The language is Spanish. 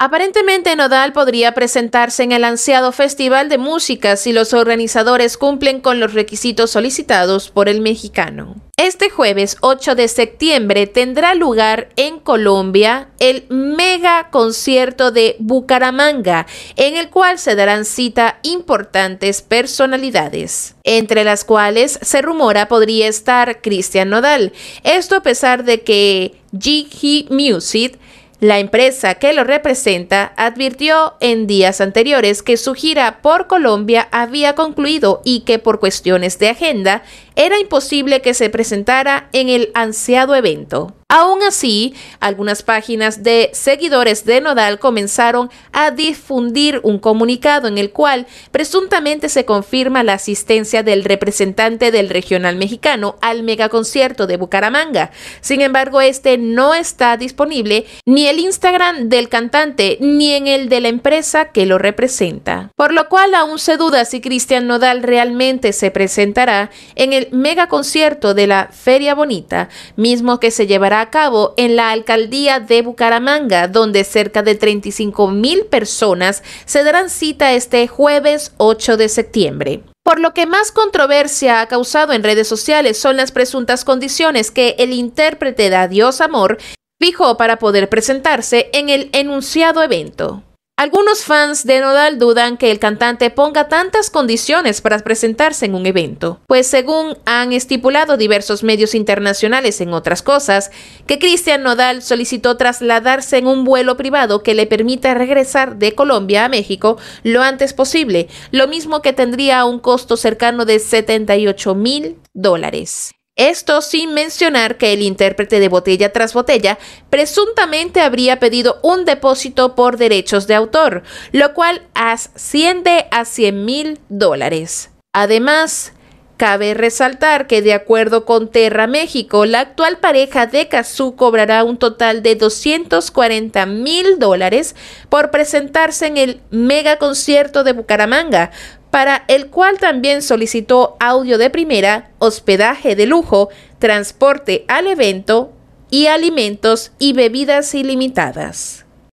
Aparentemente Nodal podría presentarse en el ansiado Festival de Música si los organizadores cumplen con los requisitos solicitados por el mexicano. Este jueves 8 de septiembre tendrá lugar en Colombia el mega concierto de Bucaramanga, en el cual se darán cita importantes personalidades, entre las cuales se rumora podría estar Cristian Nodal. Esto a pesar de que Gigi Music la empresa que lo representa advirtió en días anteriores que su gira por Colombia había concluido y que por cuestiones de agenda era imposible que se presentara en el ansiado evento. Aún así, algunas páginas de seguidores de Nodal comenzaron a difundir un comunicado en el cual presuntamente se confirma la asistencia del representante del regional mexicano al megaconcierto de Bucaramanga. Sin embargo, este no está disponible ni el Instagram del cantante ni en el de la empresa que lo representa. Por lo cual aún se duda si Cristian Nodal realmente se presentará en el megaconcierto de la Feria Bonita, mismo que se llevará a cabo en la alcaldía de Bucaramanga, donde cerca de 35 mil personas se darán cita este jueves 8 de septiembre. Por lo que más controversia ha causado en redes sociales son las presuntas condiciones que el intérprete de Adiós Amor fijó para poder presentarse en el enunciado evento. Algunos fans de Nodal dudan que el cantante ponga tantas condiciones para presentarse en un evento, pues según han estipulado diversos medios internacionales en otras cosas, que Cristian Nodal solicitó trasladarse en un vuelo privado que le permita regresar de Colombia a México lo antes posible, lo mismo que tendría un costo cercano de 78 mil dólares. Esto sin mencionar que el intérprete de botella tras botella presuntamente habría pedido un depósito por derechos de autor, lo cual asciende a 100 mil dólares. Además, Cabe resaltar que de acuerdo con Terra México, la actual pareja de Kazú cobrará un total de 240 mil dólares por presentarse en el mega concierto de Bucaramanga, para el cual también solicitó audio de primera, hospedaje de lujo, transporte al evento y alimentos y bebidas ilimitadas.